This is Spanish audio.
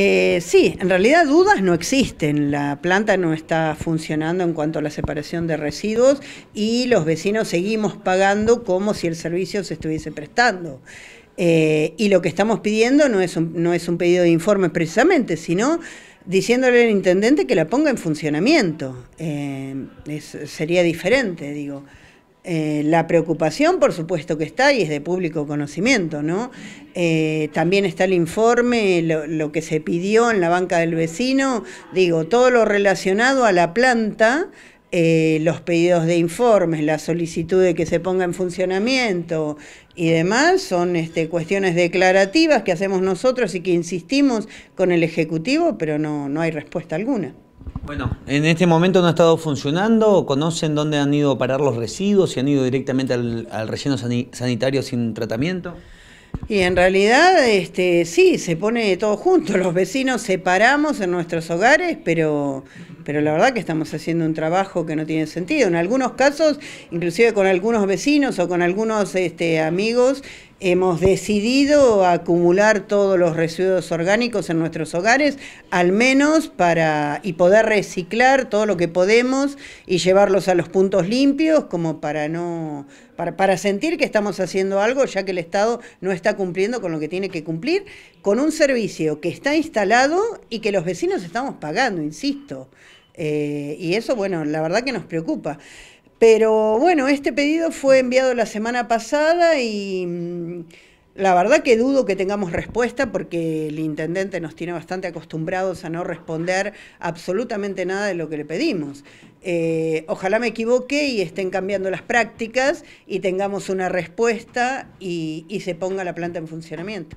Eh, sí, en realidad dudas no existen. La planta no está funcionando en cuanto a la separación de residuos y los vecinos seguimos pagando como si el servicio se estuviese prestando. Eh, y lo que estamos pidiendo no es, un, no es un pedido de informe precisamente, sino diciéndole al intendente que la ponga en funcionamiento. Eh, sería diferente, digo. Eh, la preocupación, por supuesto que está y es de público conocimiento, ¿no? Eh, también está el informe, lo, que se pidió en la banca del vecino, digo, todo lo relacionado a la planta, eh, los pedidos de informes, la solicitud de que se ponga en funcionamiento y demás, son este, cuestiones declarativas que hacemos nosotros y que insistimos con el Ejecutivo, pero no hay respuesta alguna. Bueno, en este momento no ha estado funcionando. ¿Conocen dónde han ido a parar los residuos? ¿Si han ido directamente al, al relleno sanitario sin tratamiento? Y en realidad, este, sí, se pone todo junto. Los vecinos separamos en nuestros hogares, pero, pero la verdad que estamos haciendo un trabajo que no tiene sentido. En algunos casos, inclusive con algunos vecinos o con algunos este, amigos, hemos decidido acumular todos los residuos orgánicos en nuestros hogares, al menos para y poder reciclar todo lo que podemos y llevarlos a los puntos limpios como para no para, para sentir que estamos haciendo algo ya que el Estado no está cumpliendo con lo que tiene que cumplir con un servicio que está instalado y que los vecinos estamos pagando, insisto. Eh, y eso, bueno, la verdad que nos preocupa. Pero bueno, este pedido fue enviado la semana pasada y mm, la verdad que dudo que tengamos respuesta porque el intendente nos tiene bastante acostumbrados a no responder absolutamente nada de lo que le pedimos. Eh, ojalá me equivoque y estén cambiando las prácticas y tengamos una respuesta y se ponga la planta en funcionamiento.